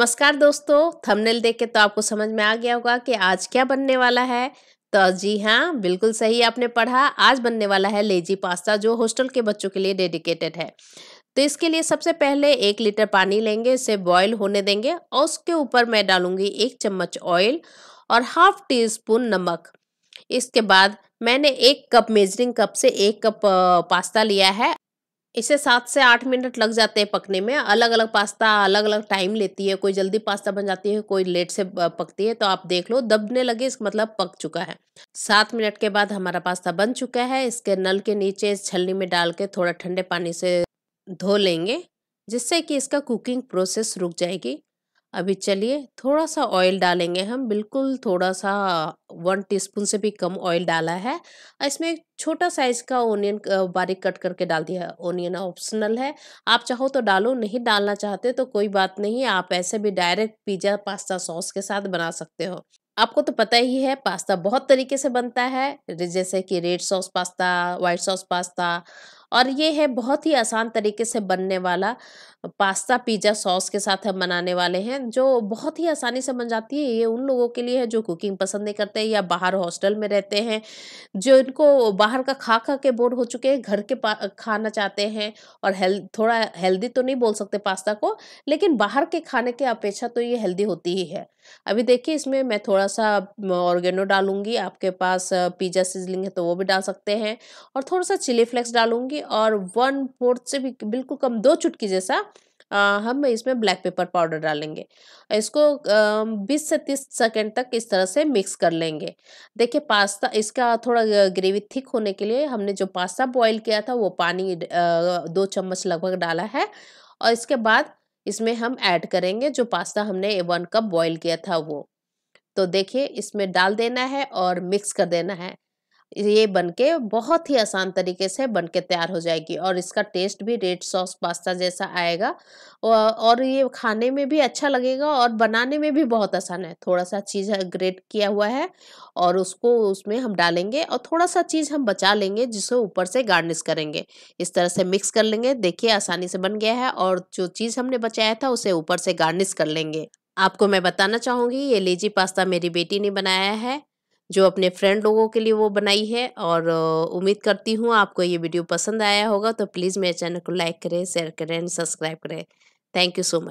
नमस्कार दोस्तों थंबनेल देख के तो आपको समझ में आ गया होगा कि आज क्या बनने वाला है तो जी हाँ बिल्कुल सही आपने पढ़ा आज बनने वाला है लेजी पास्ता जो हॉस्टल के बच्चों के लिए डेडिकेटेड है तो इसके लिए सबसे पहले एक लीटर पानी लेंगे इसे बॉयल होने देंगे और उसके ऊपर मैं डालूंगी एक चम्मच ऑयल और हाफ टी स्पून नमक इसके बाद मैंने एक कप मेजरिंग कप से एक कप पास्ता लिया है इसे सात से आठ मिनट लग जाते हैं पकने में अलग अलग पास्ता अलग अलग टाइम लेती है कोई जल्दी पास्ता बन जाती है कोई लेट से पकती है तो आप देख लो दबने लगे इसका मतलब पक चुका है सात मिनट के बाद हमारा पास्ता बन चुका है इसके नल के नीचे इस छलनी में डाल के थोड़ा ठंडे पानी से धो लेंगे जिससे कि इसका कुकिंग प्रोसेस रुक जाएगी अभी चलिए थोड़ा सा ऑयल डालेंगे हम बिल्कुल थोड़ा सा वन टीस्पून से भी कम ऑयल डाला है इसमें एक छोटा साइज़ का ओनियन बारीक कट करके डाल दिया है ओनियन ऑप्शनल है आप चाहो तो डालो नहीं डालना चाहते तो कोई बात नहीं आप ऐसे भी डायरेक्ट पिज़्ज़ा पास्ता सॉस के साथ बना सकते हो आपको तो पता ही है पास्ता बहुत तरीके से बनता है जैसे कि red sauce pasta white sauce pasta और ये है बहुत ही आसान तरीके से बनने वाला पास्ता पिज्ज़ा सॉस के साथ हम बनाने वाले हैं जो बहुत ही आसानी से बन जाती है ये उन लोगों के लिए है जो कुकिंग पसंद नहीं करते या बाहर हॉस्टल में रहते हैं जो इनको बाहर का खा खा के बोर हो चुके हैं घर के खाना चाहते हैं और हेल्थ थोड़ा हेल्दी तो नहीं बोल सकते पास्ता को लेकिन बाहर के खाने की अपेक्षा तो ये हेल्दी होती ही है अभी देखिए इसमें मैं थोड़ा सा ऑर्गेनो डालूंगी आपके पास पिज्ज़ा सीजलिंग है तो वो भी डाल सकते हैं और थोड़ा सा चिली फ्लेक्स डालूंगी चुटकी और वन फोर्थ से भी बिल्कुल कम दो चुटकी जैसा आ, हम इसमें ब्लैक पेपर पाउडर डालेंगे इसको आ, 20 से 30 सेकेंड तक इस तरह से मिक्स कर लेंगे देखिए पास्ता इसका थोड़ा ग्रेवी थिक होने के लिए हमने जो पास्ता बॉईल किया था वो पानी दो चम्मच लगभग डाला है और इसके बाद इसमें हम ऐड करेंगे जो पास्ता हमने वन कप बॉईल किया था वो तो देखिए इसमें डाल देना है और मिक्स कर देना है ये बनके बहुत ही आसान तरीके से बनके तैयार हो जाएगी और इसका टेस्ट भी रेड सॉस पास्ता जैसा आएगा और ये खाने में भी अच्छा लगेगा और बनाने में भी बहुत आसान है थोड़ा सा चीज़ ग्रेट किया हुआ है और उसको उसमें हम डालेंगे और थोड़ा सा चीज़ हम बचा लेंगे जिसको ऊपर से गार्निश करेंगे इस तरह से मिक्स कर लेंगे देखिए आसानी से बन गया है और जो चीज़ हमने बचाया था उसे ऊपर से गार्निश कर लेंगे आपको मैं बताना चाहूँगी ये लीजी पास्ता मेरी बेटी ने बनाया है जो अपने फ्रेंड लोगों के लिए वो बनाई है और उम्मीद करती हूँ आपको ये वीडियो पसंद आया होगा तो प्लीज़ मेरे चैनल को लाइक करें शेयर करें एंड सब्सक्राइब करें थैंक यू सो मच